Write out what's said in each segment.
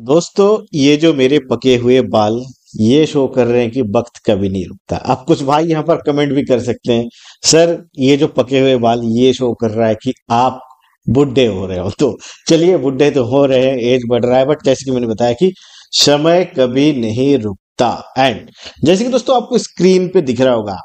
दोस्तों ये जो मेरे पके हुए बाल ये शो कर रहे हैं कि वक्त कभी नहीं रुकता आप कुछ भाई यहाँ पर कमेंट भी कर सकते हैं सर ये जो पके हुए बाल ये शो कर रहा है कि आप बुढ़े हो रहे हो तो चलिए बुढ़े तो हो रहे हैं एज बढ़ रहा है बट जैसे कि मैंने बताया कि समय कभी नहीं रुकता एंड जैसे कि दोस्तों आपको स्क्रीन पे दिख रहा होगा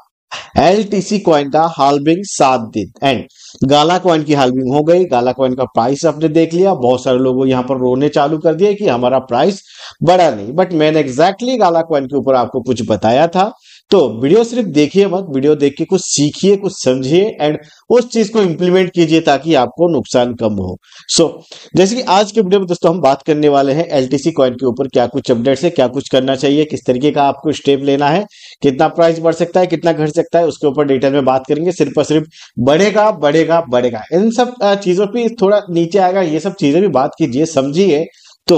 एल सी क्वाइन का हाल्विंग सात दिन एंड गाला क्वाइन की हाल्विंग हो गई गाला क्वाइन का प्राइस आपने देख लिया बहुत सारे लोगों यहाँ पर रोने चालू कर दिए कि हमारा प्राइस बढ़ा नहीं बट मैंने एग्जैक्टली गाला क्वाइन के ऊपर आपको कुछ बताया था तो वीडियो सिर्फ देखिए मत वीडियो देख के कुछ सीखिए कुछ समझिए एंड उस चीज को इंप्लीमेंट कीजिए ताकि आपको नुकसान कम हो सो so, जैसे कि आज के वीडियो में दोस्तों हम बात करने वाले हैं एलटीसी कॉइन के ऊपर क्या कुछ अपडेट्स है क्या कुछ करना चाहिए किस तरीके का आपको स्टेप लेना है कितना प्राइस बढ़ सकता है कितना घट सकता है उसके ऊपर डिटेल में बात करेंगे सिर्फ और सिर्फ बढ़ेगा बढ़ेगा बढ़ेगा इन सब चीजों पर थोड़ा नीचे आएगा ये सब चीजें भी बात कीजिए समझिए तो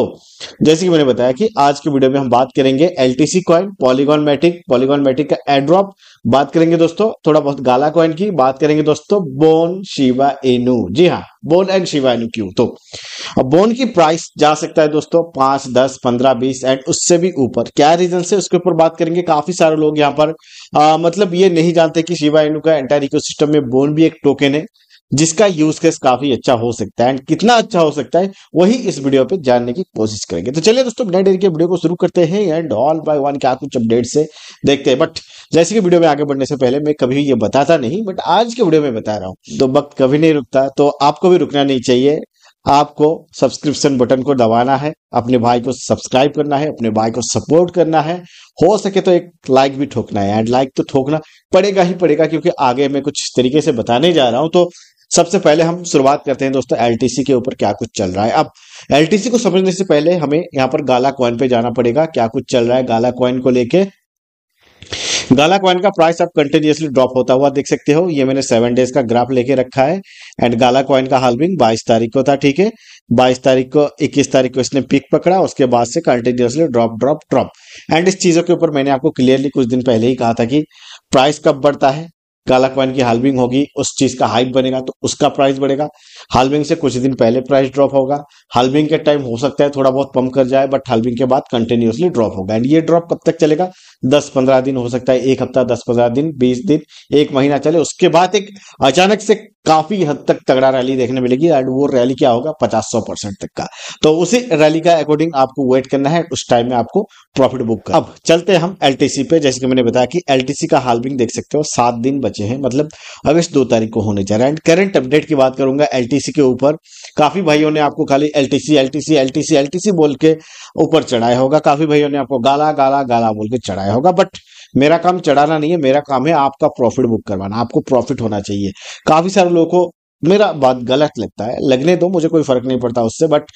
जैसे कि मैंने बताया कि आज के वीडियो में हम बात करेंगे LTC coin Polygon Matic Polygon Matic का एड्रॉप बात करेंगे दोस्तों थोड़ा बहुत गाला कॉइन की बात करेंगे दोस्तों बोन शिवा एनु जी हाँ बोन एंड शिवा एनु क्यू तो अब बोन की प्राइस जा सकता है दोस्तों पांच दस पंद्रह बीस एंड उससे भी ऊपर क्या रीजन से उसके ऊपर बात करेंगे काफी सारे लोग यहाँ पर आ, मतलब ये नहीं जानते कि शिवा एनु का एंटायर इको में बोन भी एक टोकन है जिसका यूज केस काफी अच्छा हो सकता है एंड कितना अच्छा हो सकता है वही इस वीडियो पे जानने की कोशिश करेंगे तो चलिए दोस्तों बिना के वीडियो को शुरू करते हैं एंड ऑल बाय वन क्या कुछ अपडेट से देखते हैं बट जैसे कि वीडियो में आगे बढ़ने से पहले मैं कभी ये बताता नहीं बट आज के वीडियो में बता रहा हूँ तो वक्त कभी नहीं रुकता तो आपको भी रुकना नहीं चाहिए आपको सब्सक्रिप्शन बटन को दबाना है अपने भाई को सब्सक्राइब करना है अपने भाई को सपोर्ट करना है हो सके तो एक लाइक भी ठोकना है एंड लाइक तो ठोकना पड़ेगा ही पड़ेगा क्योंकि आगे मैं कुछ तरीके से बताने जा रहा हूं तो सबसे पहले हम शुरुआत करते हैं दोस्तों एलटीसी के ऊपर क्या कुछ चल रहा है अब एलटीसी को समझने से पहले हमें यहाँ पर गाला कॉइन पे जाना पड़ेगा क्या कुछ चल रहा है गाला कॉइन को लेके गाला कॉइन का प्राइस आप कंटिन्यूसली ड्रॉप होता हुआ देख सकते हो ये मैंने सेवन डेज का ग्राफ लेके रखा है एंड गाला कॉइन का हालविंग 22 तारीख को था ठीक है 22 तारीख को 21 तारीख को इसने पिक पकड़ा उसके बाद से continuously drop drop drop and इस चीजों के ऊपर मैंने आपको क्लियरली कुछ दिन पहले ही कहा था कि प्राइस कब बढ़ता है काला क्वाइन की हाल्विंग होगी उस चीज का हाइप बनेगा तो उसका प्राइस बढ़ेगा हाल्विंग से कुछ दिन पहले प्राइस ड्रॉप होगा हाल्विंग के टाइम हो सकता है थोड़ा बहुत पंप कर जाए बट हाल्विंग के बाद कंटिन्यूसली ड्रॉप होगा एंड ये ड्रॉप कब तक चलेगा दस पंद्रह दिन हो सकता है एक हफ्ता दस पंद्रह दिन बीस दिन एक महीना चले उसके बाद एक अचानक से काफी हद तक तगड़ा रैली देखने मिलेगी एंड वो रैली क्या होगा पचास सौ परसेंट तक का तो उसी रैली का अकॉर्डिंग आपको वेट करना है उस टाइम में आपको प्रॉफिट बुक का अब चलते हम एलटीसी पे जैसे कि मैंने बताया कि एलटीसी का हाल्विंग देख सकते हो सात दिन बचे हैं मतलब अगस्त दो तारीख को होने जा रहा है एंड करंट अपडेट की बात करूंगा एलटीसी के ऊपर काफी भाइयों ने आपको खाली एलटीसी एलटीसी एलटीसी एलटीसी बोल के ऊपर चढ़ाया होगा काफी भाइयों ने आपको गाला गाला गाला बोल के चढ़ाया होगा बट मेरा काम चढ़ाना नहीं है मेरा काम है आपका प्रॉफिट बुक करवाना आपको प्रॉफिट होना चाहिए काफी सारे लोगों को मेरा बात गलत लगता है लगने दो मुझे कोई फर्क नहीं पड़ता उससे बट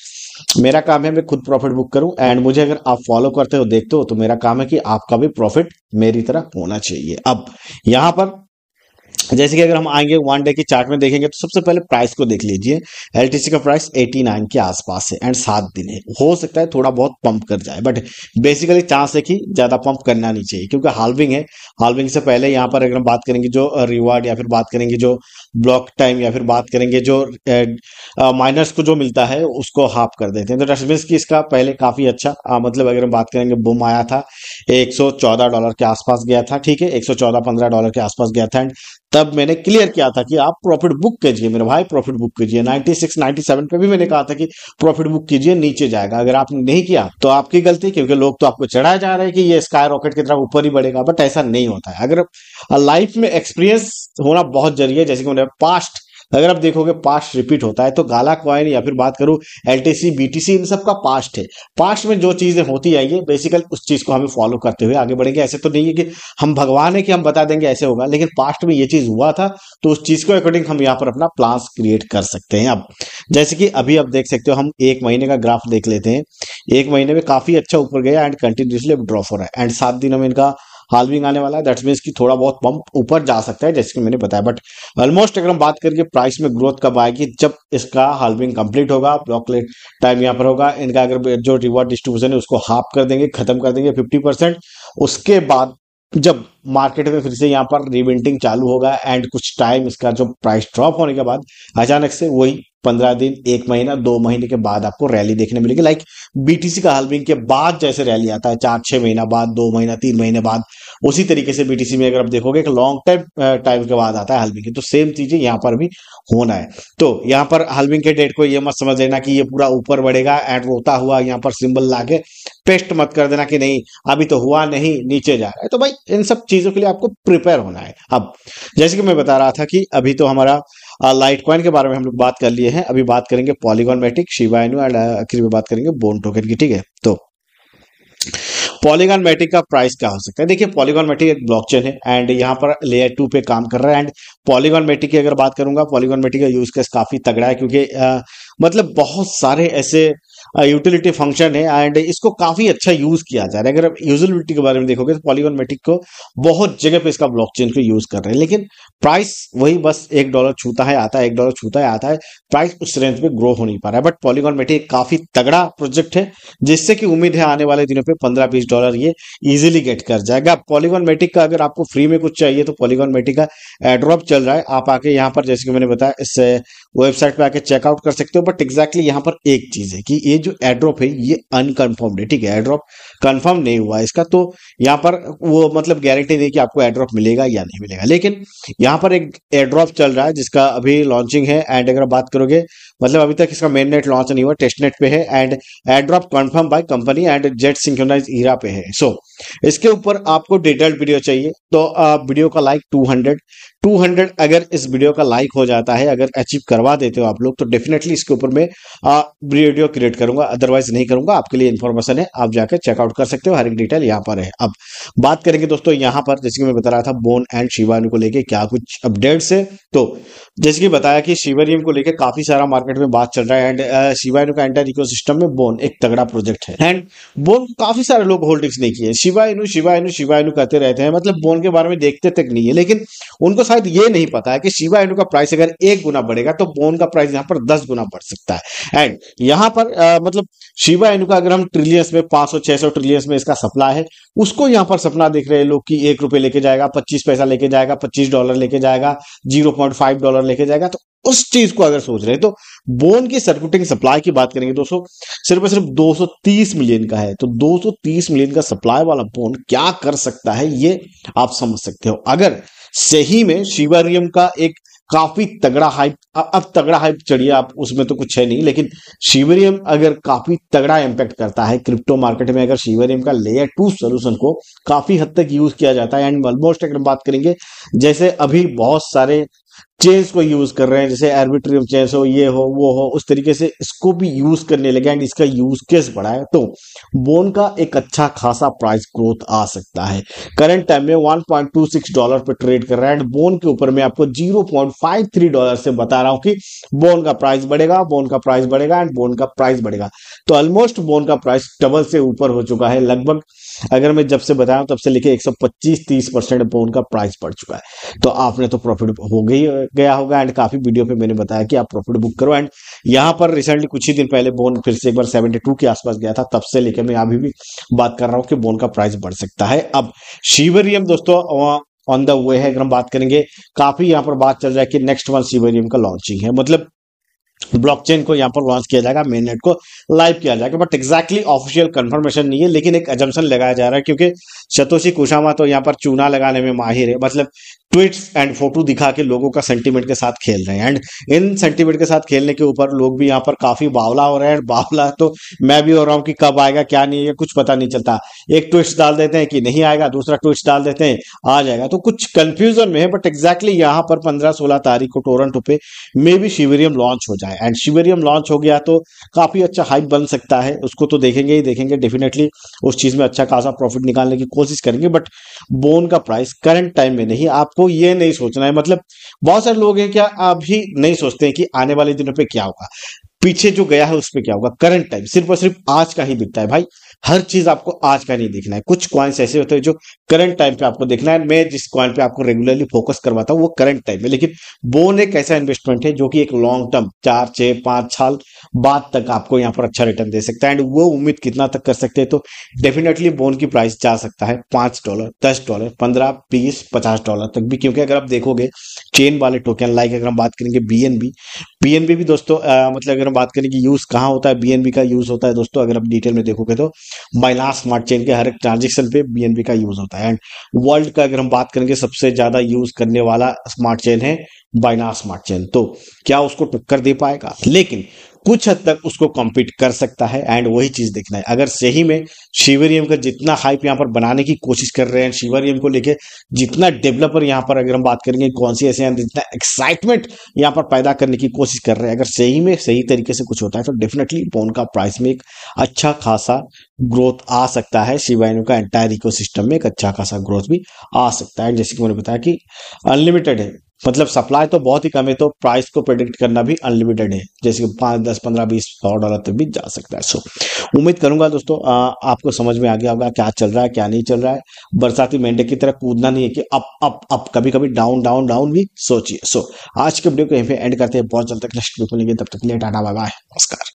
मेरा काम है मैं खुद प्रॉफिट बुक करूं एंड मुझे अगर आप फॉलो करते हो देखते हो तो मेरा काम है कि आपका भी प्रॉफिट मेरी तरह होना चाहिए अब यहां पर जैसे कि अगर हम आएंगे वन डे के चार्ट में देखेंगे तो सबसे पहले प्राइस को देख लीजिए एलटीसी का प्राइस 89 के आसपास है एंड सात दिन है हो सकता है थोड़ा बहुत पंप कर जाए बट बेसिकली चांस है कि ज्यादा पंप करना नहीं चाहिए क्योंकि हाल्विंग है हाल्विंग से पहले यहाँ पर अगर हम बात करेंगे जो रिवार्ड uh, या फिर बात करेंगे जो ब्लॉक टाइम या फिर बात करेंगे जो माइनर्स uh, uh, को जो मिलता है उसको हाफ कर देते हैं तो डस्टबिन की इसका पहले काफी अच्छा आ, मतलब अगर हम बात करेंगे बुम आया था एक डॉलर के आसपास गया था ठीक है एक सौ डॉलर के आसपास गया था एंड तब मैंने क्लियर किया था कि आप प्रॉफिट बुक कीजिए मेरे भाई प्रॉफिट बुक कीजिए 96 97 पे भी मैंने कहा था कि प्रॉफिट बुक कीजिए नीचे जाएगा अगर आपने नहीं किया तो आपकी गलती क्योंकि लोग तो आपको चढ़ाए जा रहे हैं कि ये स्काई रॉकेट की तरफ ऊपर ही बढ़ेगा बट ऐसा नहीं होता है अगर लाइफ में एक्सपीरियंस होना बहुत जरूरी है जैसे कि मैंने पास्ट अगर आप देखोगे पास्ट रिपीट होता है तो गाला क्वाइन या फिर बात करूं एलटीसी बीटीसी इन सब का पास्ट है पास्ट में जो चीजें होती आई है बेसिकल उस चीज को हमें फॉलो करते हुए आगे बढ़ेंगे ऐसे तो नहीं है कि हम भगवान है कि हम बता देंगे ऐसे होगा लेकिन पास्ट में ये चीज हुआ था तो उस चीज को अकॉर्डिंग हम यहाँ पर अपना प्लान क्रिएट कर सकते हैं अब जैसे कि अभी आप देख सकते हो हम एक महीने का ग्राफ देख लेते हैं एक महीने में काफी अच्छा ऊपर गया एंड कंटिन्यूसली ड्रॉप हो रहा है एंड सात दिनों में इनका हालविंग आने वाला है दैट्स मीन्स की थोड़ा बहुत पंप ऊपर जा सकता है जैसे कि मैंने बताया बट ऑलमोस्ट अगर हम बात करके प्राइस में ग्रोथ कब आएगी जब इसका हालविंग कंप्लीट होगा ब्लॉक टाइम यहाँ पर होगा इनका अगर जो रिवॉर्ड डिस्ट्रीब्यूशन है उसको हाफ कर देंगे खत्म कर देंगे फिफ्टी उसके बाद जब मार्केट में फिर से यहाँ पर रिवेंटिंग चालू होगा एंड कुछ टाइम इसका जो प्राइस ड्रॉप होने के बाद अचानक से वही पंद्रह दिन एक महीना दो महीने के बाद आपको रैली देखने मिलेगी लाइक बीटीसी का हल्विंग के बाद जैसे रैली आता है चार छह महीना बाद दो महीना तीन महीने बाद उसी तरीके से बीटीसी में अगर आप देखोगे एक लॉन्ग टाइम टाइम के बाद आता है हालविंग तो सेम चीजें यहाँ पर भी होना है तो यहाँ पर हालविंग के डेट को ये मत समझ लेना कि ये पूरा ऊपर बढ़ेगा एंड रोता हुआ यहाँ पर सिंबल ला पेस्ट मत कर देना कि नहीं अभी तो हुआ नहीं नीचे जा रहा है तो भाई इन सब चीजों के लिए आपको प्रिपेयर होना है अब जैसे कि मैं बता रहा था कि अभी तो हमारा लाइट uh, कॉइन के बारे में हम लोग बात कर लिए हैं अभी बात करेंगे पॉलीगॉन मैटिक एंड आखिर में बात करेंगे बोन टोकन की ठीक है तो पॉलीगॉन मैटिक का प्राइस क्या हो सकता है देखिए पॉलीगॉन मैटिक एक ब्लॉकचेन है एंड यहाँ पर लेयर टू पे काम कर रहा है एंड पॉलीगॉन मैटिक की अगर बात करूंगा पॉलीगॉन मैटिक का यूज केस काफी तगड़ा है क्योंकि आ, मतलब बहुत सारे ऐसे यूटिलिटी फंक्शन है एंड इसको काफी अच्छा यूज किया जा रहा है अगर आप यूजिलिटी के बारे में देखोगे तो पॉलीगॉन मेटिक को बहुत जगह पे इसका ब्लॉकचेन को यूज कर रहे हैं लेकिन प्राइस वही बस एक डॉलर छूता है आता है एक डॉलर छूता है आता है प्राइस उस रेंज पे ग्रो हो नहीं पा रहा है बट पॉलीगॉन मेटिक काफी तगड़ा प्रोजेक्ट है जिससे कि उम्मीद है आने वाले दिनों पर पंद्रह बीस डॉलर ये इजिली गेट कर जाएगा पॉलीगॉन मेटिक का अगर आपको फ्री में कुछ चाहिए तो पॉलीगॉन मेटिक का एड्रॉप चल रहा है आप आके यहाँ पर जैसे कि मैंने बताया इस वेबसाइट पर आके चेकआउट कर सकते हो बट एग्जैक्टली यहाँ पर एक चीज है कि ये जो एड्रॉप है ये अनकन्फर्म्ड है ठीक है एड्रॉप कन्फर्म नहीं हुआ इसका तो यहाँ पर वो मतलब गारंटी नहीं कि आपको एड्रॉप मिलेगा या नहीं मिलेगा लेकिन यहाँ पर एक एड्रॉप चल रहा है जिसका अभी लॉन्चिंग है एंड अगर बात करोगे मतलब अभी तक इसका मेन नेट लॉन्च नहीं हुआ टेस्ट नेट पे है and airdrop confirm by company and jet synchronize era पे है सो so, इसके ऊपर आपको डिटेल्ड वीडियो चाहिए तो वीडियो का लाइक 200 200 अगर इस वीडियो का लाइक हो जाता है अगर अचीव करवा देते हो आप लोग तो डेफिनेटली इसके ऊपर मैं वीडियो क्रिएट करूंगा अदरवाइज नहीं करूंगा आपके लिए इन्फॉर्मेशन है आप जाकर चेकआउट कर सकते हो हर एक डिटेल यहाँ पर है अब बात करेंगे दोस्तों यहाँ पर जैसे कि मैं बता रहा था बोन एंड शिवानी को लेकर क्या कुछ अपडेट्स है तो जैसे कि बताया कि शिवरियम को लेकर काफी सारा मार्केट में बात चल रहा है एंड शिवाय uh, का एंटायर इकोसिस्टम में बोन एक तगड़ा प्रोजेक्ट है एंड बोन काफी सारे लोग होल्डिंग्स नहीं किए शिवाय शिवाय शिवाय कहते रहते हैं मतलब बोन के बारे में देखते तक नहीं है लेकिन उनको शायद ये नहीं पता है कि शिवाय का प्राइस अगर एक गुना बढ़ेगा तो बोन का प्राइस यहाँ पर दस गुना बढ़ सकता है एंड यहाँ पर uh, मतलब शिवा इनू का अगर हम ट्रिलियंस में 500 सौ ट्रिलियंस में इसका सप्लाई है उसको यहाँ पर सपना देख रहे हैं लोग कि एक रुपये लेके जाएगा पच्चीस पैसा लेके जाएगा पच्चीस डॉलर लेके जाएगा जीरो पॉइंट फाइव डॉलर लेके जाएगा तो उस चीज को अगर सोच रहे हैं तो बोन की सर्कुलेटिंग सप्लाई की बात करेंगे दोस्तों सिर्फ सिर्फ 230 मिलियन का है तो 230 मिलियन का सप्लाई वाला बोन क्या कर सकता है ये आप समझ सकते हो अगर सही में शिवरियम का एक काफी तगड़ा हाइप अब तगड़ा हाइप चढ़िए आप उसमें तो कुछ है नहीं लेकिन शिवरियम अगर काफी तगड़ा इंपैक्ट करता है क्रिप्टो मार्केट में अगर शिवरियम का लेयर टू सोल्यूशन को काफी हद तक यूज किया जाता है एंड ऑलमोस्ट अगर बात करेंगे जैसे अभी बहुत सारे चेंज को यूज कर रहे हैं जैसे आर्बिट्री ऑफ चेंज हो ये हो वो हो उस तरीके से इसको भी यूज करने लगे एंड इसका यूज केस बढ़ा है तो बोन का एक अच्छा खासा प्राइस ग्रोथ आ सकता है करंट टाइम में 1.26 डॉलर पर ट्रेड कर रहा है एंड बोन के ऊपर मैं आपको 0.53 डॉलर से बता रहा हूं कि बोन का प्राइस बढ़ेगा बोन का प्राइस बढ़ेगा एंड बोन का प्राइस बढ़ेगा तो ऑलमोस्ट बोन का प्राइस डबल से ऊपर हो चुका है लगभग अगर मैं जब से बताया तब से लेके पच्चीस तीस परसेंट बोन का प्राइस बढ़ चुका है तो आपने तो प्रॉफिट हो गई गया होगा एंड काफी वीडियो पे मैंने बताया कि आप प्रॉफिट बुक करो एंड यहाँ पर रिसेंटली कुछ ही दिन पहले बोन फिर से एक बार 72 के आसपास गया था तब से लेकर मैं अभी भी बात कर रहा हूँ कि बोन का प्राइस बढ़ सकता है अब शिवरियम दोस्तों ऑन द वे है अगर हम बात करेंगे काफी यहाँ पर बात चल रहा है कि नेक्स्ट वन शिवरियम का लॉन्चिंग है मतलब ब्लॉकचेन को यहाँ पर लॉन्च किया जाएगा मेननेट को लाइव किया जाएगा बट एक्जैक्टली ऑफिशियल कंफर्मेशन नहीं है लेकिन एक एजम्सन लगाया जा रहा है क्योंकि शतोशी कुशामा तो यहाँ पर चूना लगाने में माहिर है मतलब ट्वीट्स एंड फोटो दिखा के लोगों का सेंटीमेंट के साथ खेल रहे हैं एंड इन सेंटीमेंट के साथ खेलने के ऊपर लोग भी यहाँ पर काफी बावला हो रहे हैं बावला तो मैं भी हो रहा हूँ कि कब आएगा क्या नहीं है कुछ पता नहीं चलता एक ट्विस्ट डाल देते हैं कि नहीं आएगा दूसरा ट्विस्ट डाल देते हैं आ जाएगा तो कुछ कंफ्यूजन में है बट एग्जैक्टली यहाँ पर पंद्रह सोलह तारीख को टोरंटो पे मे बी शिवेरियम लॉन्च हो जाए एंड शिवेरियम लॉन्च हो गया तो काफी अच्छा हाइप बन सकता है उसको तो देखेंगे ही देखेंगे डेफिनेटली उस चीज में अच्छा खासा प्रॉफिट निकालने की कोशिश करेंगे बट बोन का प्राइस करंट टाइम में नहीं आपको आपको ये नहीं सोचना है मतलब बहुत सारे लोग हैं क्या अभी नहीं सोचते हैं कि आने वाले दिनों पे क्या होगा पीछे जो गया है उस पर क्या होगा करंट टाइम सिर्फ और सिर्फ आज का ही दिखता है भाई हर चीज आपको आज का नहीं देखना है कुछ क्वाइंस ऐसे होते हैं जो करंट टाइम पे आपको देखना है मैं जिस क्वाइन पे आपको रेगुलरली फोकस करवाता हूँ वो करंट टाइम है लेकिन बोन एक ऐसा इन्वेस्टमेंट है जो कि एक लॉन्ग टर्म चार छह पांच साल बाद तक आपको यहाँ पर अच्छा रिटर्न दे सकता है एंड वो उम्मीद कितना तक कर सकते हैं तो डेफिनेटली बोन की प्राइस जा सकता है पांच डॉलर दस डॉलर पंद्रह बीस पचास डॉलर तक भी क्योंकि अगर आप देखोगे चेन वाले टोकन लाइक अगर हम बात करेंगे बी पीएनबी भी दोस्तों आ, मतलब अगर हम बात करें कि यूज कहाँ होता है बीएनबी का यूज होता है दोस्तों अगर आप डिटेल में देखोगे तो माइला स्मार्ट चेन के हर एक ट्रांजेक्शन पे बीएनबी का यूज होता है एंड वर्ल्ड का अगर हम बात करेंगे सबसे ज्यादा यूज करने वाला स्मार्ट चेन है बाइना स्मार्ट चेन तो क्या उसको टक्कर दे पाएगा लेकिन कुछ हद तक उसको कॉम्पीट कर सकता है एंड वही चीज देखना है अगर सही में शिवरियम का जितना हाइप यहाँ पर बनाने की कोशिश कर रहे हैं शिवरियम को लेके जितना डेवलपर यहाँ पर अगर हम बात करेंगे कौन सी ऐसे जितना एक्साइटमेंट यहाँ पर पैदा करने की कोशिश कर रहे हैं अगर सही में सही तरीके से कुछ होता है तो डेफिनेटली फोन का प्राइस में एक अच्छा खासा ग्रोथ आ सकता है शिवरियम का एंटायर इको में एक अच्छा खासा ग्रोथ भी आ सकता है जैसे कि मैंने बताया कि अनलिमिटेड है मतलब सप्लाई तो बहुत ही कम है तो प्राइस को प्रेडिक्ट करना भी अनलिमिटेड है जैसे कि पाँच दस पंद्रह बीस सौ डॉलर तक भी जा सकता है सो उम्मीद करूंगा दोस्तों आ, आपको समझ में आ गया होगा क्या चल रहा है क्या नहीं चल रहा है बरसाती मेंढक की तरह कूदना नहीं है कि अप अप अप कभी कभी डाउन डाउन डाउन भी सोचिए सो आज के वीडियो को यहीं पे एंड करते हैं बहुत जल्द तक नेक्स्ट वीडियो को लेंगे तब तक लेट आना बाय नमस्कार